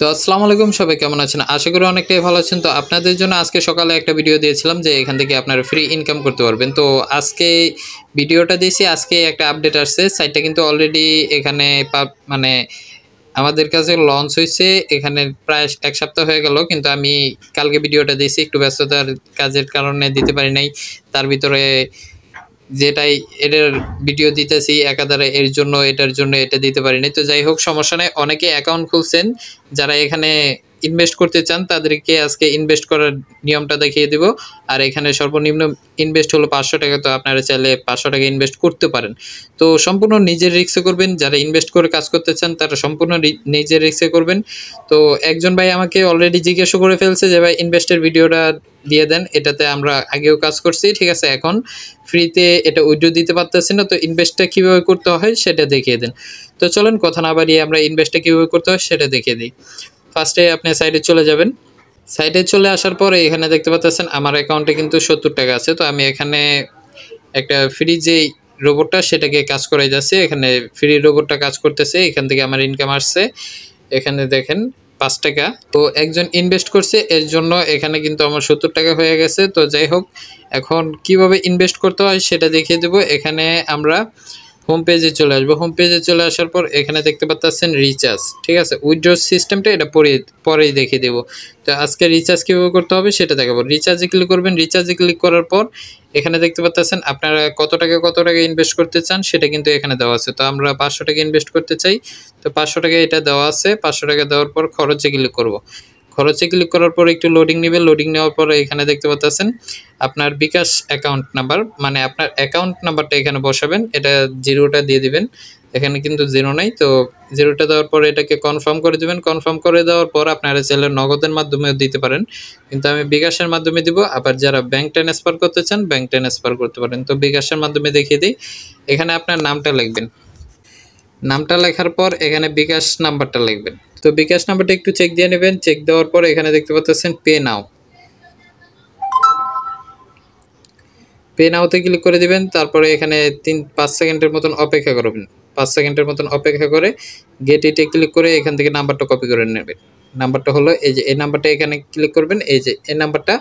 তো আসসালামু আলাইকুম সবাই কেমন আছেন আশা করি অনেকটাই ভালো আছেন তো আপনাদের জন্য আজকে সকালে একটা ভিডিও দিয়েছিলাম যে এখান থেকে আপনারা ফ্রি ইনকাম করতে পারবেন তো আজকে ভিডিওটা দিয়েছি আজকে একটা আপডেট আসছে সাইটটা কিন্তু অলরেডি এখানে মানে আমাদের কাছে লঞ্চ হয়েছে এখানে প্রায় এক সপ্তাহ হয়ে গেল কিন্তু আমি কালকে ভিডিওটা দিয়েছি একটু ব্যস্ততার কাজের কারণে দিতে পারি নাই তার ভিতরে যেটাই এটার ভিডিও দিতেছি একাধারে এর জন্য এটার জন্য এটা দিতে পারিনি তো যাই হোক সমস্যা নেই অনেকে অ্যাকাউন্ট খুলছেন যারা এখানে ইনভেস্ট করতে চান তাদেরকে আজকে ইনভেস্ট করার নিয়মটা দেখিয়ে দেব আর এখানে সর্বনিম্ন ইনভেস্ট হলো পাঁচশো টাকা তো আপনারা চাইলে পাঁচশো টাকা ইনভেস্ট করতে পারেন তো সম্পূর্ণ নিজের রিক্সে করবেন যারা ইনভেস্ট করে কাজ করতে চান তারা সম্পূর্ণ নিজের রিক্সে করবেন তো একজন ভাই আমাকে অলরেডি জিজ্ঞাসা করে ফেলছে যে ভাই ইনভেস্টের ভিডিওটা দিয়ে দেন এটাতে আমরা আগেও কাজ করছি ঠিক আছে এখন ফ্রিতে এটা উইড্রো দিতে পারতেছি না তো ইনভেস্টটা কীভাবে করতে হয় সেটা দেখিয়ে দেন তো চলেন কথা না বাড়িয়ে আমরা ইনভেস্টটা কীভাবে করতে হয় সেটা দেখিয়ে দিই ফার্স্টে আপনি সাইডে চলে যাবেন সাইডে চলে আসার পরে এখানে দেখতে পাচ্ছেন আমার অ্যাকাউন্টে কিন্তু সত্তর টাকা আছে তো আমি এখানে একটা ফ্রি যে রোবটটা সেটাকে কাজ করাই যাচ্ছে এখানে ফ্রি রোবটটা কাজ করতেছে এখান থেকে আমার ইনকাম আসছে এখানে দেখেন পাঁচ টাকা তো একজন ইনভেস্ট করছে এর জন্য এখানে কিন্তু আমার সত্তর টাকা হয়ে গেছে তো যাই হোক এখন কিভাবে ইনভেস্ট করতে হয় সেটা দেখিয়ে দেব এখানে আমরা হোম পেজে চলে আসবো হোম পেজে চলে আসার পর এখানে দেখতে পাচ্ছেন রিচার্জ ঠিক আছে উইড্রোর সিস্টেমটা এটা পরে পরেই দেখিয়ে দেবো তো আজকে রিচার্জ কীভাবে করতে হবে সেটা দেখাবো রিচার্জে ক্লিক করবেন রিচার্জে ক্লিক করার পর এখানে দেখতে পাচ্ছেন আপনারা কত টাকা কত টাকা ইনভেস্ট করতে চান সেটা কিন্তু এখানে দেওয়া আছে তো আমরা পাঁচশো টাকা ইনভেস্ট করতে চাই তো পাঁচশো টাকা এটা দেওয়া আছে পাঁচশো টাকা দেওয়ার পর খরচে ক্লিক করবো খরচে ক্লিক করার পর একটু লোডিং নেবে লোডিং নেওয়ার পর এখানে দেখতে পাচ্ছেন আপনার বিকাশ অ্যাকাউন্ট নাম্বার মানে আপনার অ্যাকাউন্ট নাম্বারটা এখানে বসাবেন এটা জিরোটা দিয়ে দিবেন এখানে কিন্তু জিরো নাই তো জিরোটা দেওয়ার পর এটাকে কনফার্ম করে দেবেন কনফার্ম করে দেওয়ার পর আপনারা চাইলে নগদের মাধ্যমেও দিতে পারেন কিন্তু আমি বিকাশের মাধ্যমে দিব আবার যারা ব্যাংক ট্রান্সফার করতে চান ব্যাংক ট্রান্সফার করতে পারেন তো বিকাশের মাধ্যমে দেখিয়ে দিই এখানে আপনার নামটা লিখবেন নামটা লেখার পর এখানে বিকাশ নাম্বারটা লিখবেন তো বিকাশ নাম্বারটা একটু চেক দিয়ে নেবেন চেক দেওয়ার পর এখানে দেখতে পাচ্ছেন পে নাও পে নাওতে ক্লিক করে দিবেন তারপরে এখানে তিন পাঁচ সেকেন্ডের মতন অপেক্ষা করবেন পাঁচ সেকেন্ডের মতন অপেক্ষা করে গেট এটে ক্লিক করে এখান থেকে নাম্বারটা কপি করে নেবেন নাম্বারটা হলো এই যে এই নাম্বারটা এখানে ক্লিক করবেন এই যে এই নাম্বারটা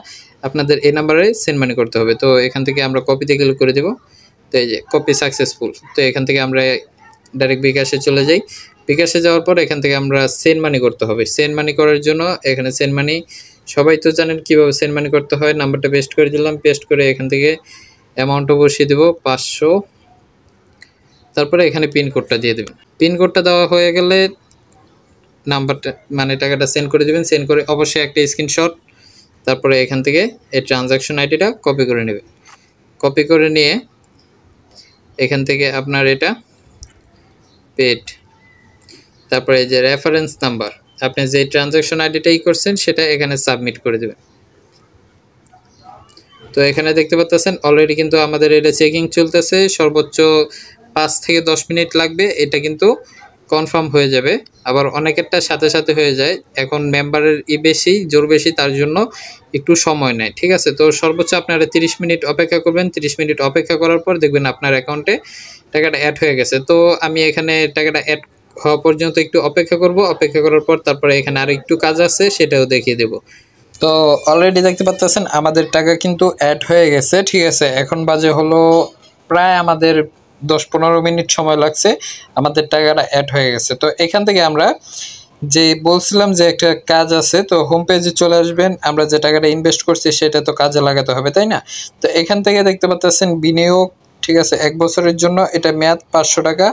আপনাদের এই নাম্বারে সেন্ড মানি করতে হবে তো এখান থেকে আমরা কপিতে ক্লিক করে দেব তো এই যে কপি সাকসেসফুল তো এখান থেকে আমরা ডাইরেক্ট বিকাশে চলে যাই বিকাশে যাওয়ার পর এখান থেকে আমরা সেন মানি করতে হবে সেন মানি করার জন্য এখানে সেন মানি সবাই তো জানেন কীভাবে সেন মানি করতে হয় নাম্বারটা পেস্ট করে দিলাম পেস্ট করে এখান থেকে অ্যামাউন্টও বসিয়ে দেবো পাঁচশো তারপরে এখানে পিন কোডটা দিয়ে দেবেন পিন কোডটা দেওয়া হয়ে গেলে নাম্বারটা মানে টাকাটা সেন্ড করে দেবেন সেন্ড করে অবশ্যই একটা স্ক্রিনশট তারপরে এখান থেকে এই ট্রানজাকশন আইডিটা কপি করে নেবেন কপি করে নিয়ে এখান থেকে আপনার এটা পেড তারপরে এই যে রেফারেন্স নাম্বার আপনি যে ট্রানজ্যাকশন আইডিটাই করছেন সেটা এখানে সাবমিট করে দেবেন তো এখানে দেখতে পাচ্ছেন অলরেডি কিন্তু আমাদের এটা চেকিং চলতেছে সর্বোচ্চ পাঁচ থেকে দশ মিনিট লাগবে এটা কিন্তু কনফার্ম হয়ে যাবে আবার অনেকেরটা সাথে সাথে হয়ে যায় এখন মেম্বারের ই বেশি জোর বেশি তার জন্য একটু সময় নেয় ঠিক আছে তো সর্বোচ্চ আপনারা তিরিশ মিনিট অপেক্ষা করবেন তিরিশ মিনিট অপেক্ষা করার পর দেখবেন আপনার অ্যাকাউন্টে টাকাটা অ্যাড হয়ে গেছে তো আমি এখানে টাকাটা অ্যাড হওয়া পর্যন্ত একটু অপেক্ষা করব অপেক্ষা করার পর তারপরে এখানে আর একটু কাজ আছে সেটাও দেখিয়ে দেব তো অলরেডি দেখতে পাচ্ছেন আমাদের টাকা কিন্তু অ্যাড হয়ে গেছে ঠিক আছে এখন বাজে হলো প্রায় আমাদের দশ পনেরো মিনিট সময় লাগছে আমাদের টাকাটা অ্যাড হয়ে গেছে তো এখান থেকে আমরা যে বলছিলাম যে একটা কাজ আছে তো হোম পেজে চলে আসবেন আমরা যে টাকাটা ইনভেস্ট করছি সেটা তো কাজে লাগাতে হবে তাই না তো এখান থেকে দেখতে পাচ্ছেন বিনিয়োগ ঠিক আছে এক বছরের জন্য এটা মেয়াদ পাঁচশো টাকা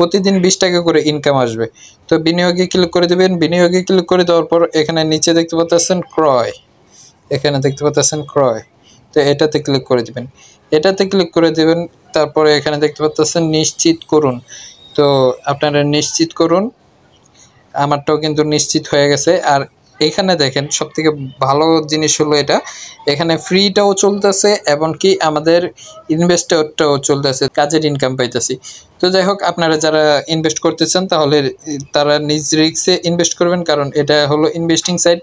প্রতিদিন বিশ টাকা করে ইনকাম আসবে তো বিনিয়োগে ক্লিক করে দেবেন বিনিয়োগে ক্লিক করে দেওয়ার পর এখানে নিচে দেখতে পাচ্ছেন ক্রয় এখানে দেখতে পাচ্ছেন ক্রয় তো এটাতে ক্লিক করে দিবেন এটাতে ক্লিক করে দিবেন তারপরে এখানে দেখতে পাচ্ছেন নিশ্চিত করুন তো আপনারা নিশ্চিত করুন আমারটাও কিন্তু নিশ্চিত হয়ে গেছে আর এখানে দেখেন সবথেকে ভালো জিনিস হলো এটা এখানে ফ্রিটাও চলতেছে এবং কি আমাদের ইনভেস্টরটাও চলতেছে কাজের ইনকাম পাইতেছি তো যাই হোক আপনারা যারা ইনভেস্ট করতে চান তাহলে তারা নিজ রিক্সে ইনভেস্ট করবেন কারণ এটা হলো ইনভেস্টিং সাইট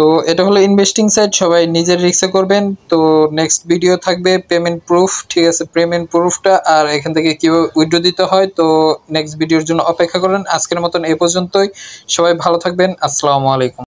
তো এটা হলো ইনভেস্টিং সাইট সবাই নিজের রিক্সে করবেন তো নেক্সট ভিডিও থাকবে পেমেন্ট প্রুফ ঠিক আছে পেমেন্ট প্রুফটা আর এখান থেকে কীভাবে উইড্রো দিতে হয় তো নেক্সট ভিডিওর জন্য অপেক্ষা করেন আজকের মতন এ পর্যন্তই সবাই ভালো থাকবেন আসসালামু আলাইকুম